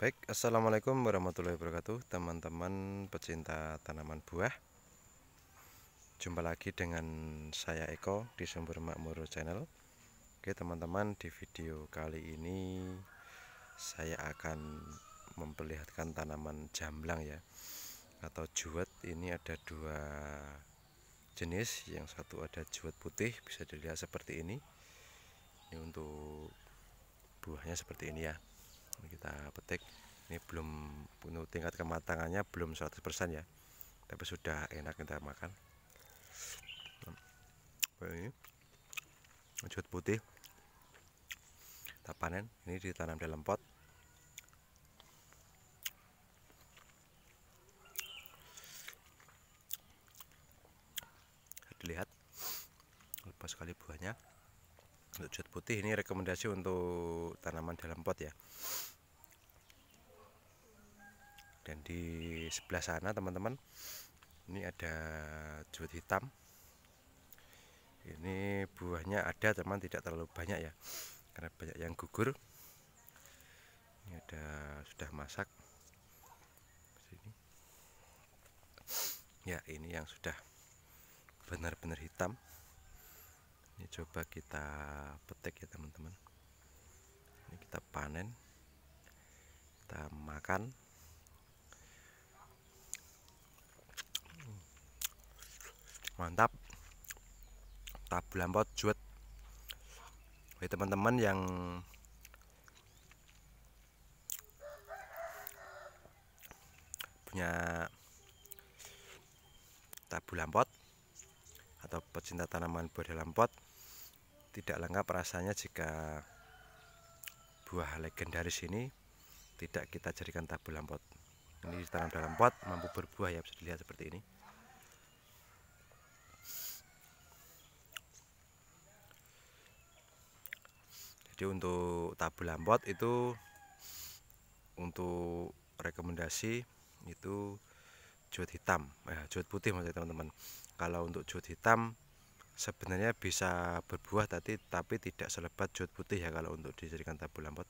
Baik, Assalamualaikum warahmatullahi wabarakatuh Teman-teman pecinta tanaman buah Jumpa lagi dengan saya Eko di Sumber Makmur Channel Oke teman-teman, di video kali ini Saya akan memperlihatkan tanaman jamblang ya Atau juwet, ini ada dua jenis Yang satu ada juwet putih, bisa dilihat seperti ini Ini untuk buahnya seperti ini ya ini kita petik ini belum penuh tingkat kematangannya belum 100% ya tapi sudah enak kita makan nah, ini wujud putih kita panen ini ditanam dalam pot dilihat lepas sekali buahnya untuk jod putih ini rekomendasi untuk tanaman dalam pot ya dan di sebelah sana teman-teman ini ada jod hitam ini buahnya ada teman tidak terlalu banyak ya karena banyak yang gugur ini ada sudah masak ya ini yang sudah benar-benar hitam ini ya, coba kita petik ya teman-teman ini kita panen kita makan mantap tabulampot juet bagi teman-teman yang punya tabu lampot atau pecinta tanaman buah lampot tidak lengkap rasanya jika buah legendaris ini tidak kita jadikan tabu lampot ini ditanam dalam pot mampu berbuah ya bisa dilihat seperti ini jadi untuk tabu lampot itu untuk rekomendasi itu jod hitam eh, jod putih maksudnya teman-teman kalau untuk jod hitam sebenarnya bisa berbuah tadi, tapi tidak selebat jod putih ya kalau untuk dijadikan tabu lampot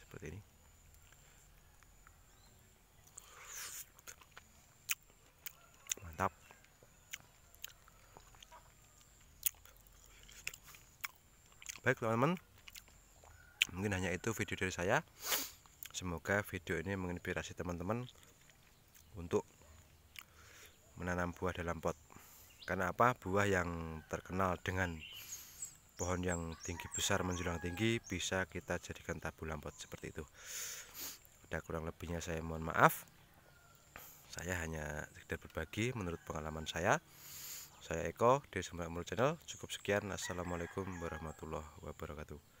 seperti ini mantap baik teman-teman mungkin hanya itu video dari saya semoga video ini menginspirasi teman-teman untuk menanam buah dalam pot karena apa buah yang terkenal dengan pohon yang tinggi besar menjulang tinggi bisa kita jadikan tabu lampot seperti itu ada kurang lebihnya saya mohon maaf saya hanya sekedar berbagi menurut pengalaman saya saya Eko dari Sumber Channel cukup sekian assalamualaikum warahmatullahi wabarakatuh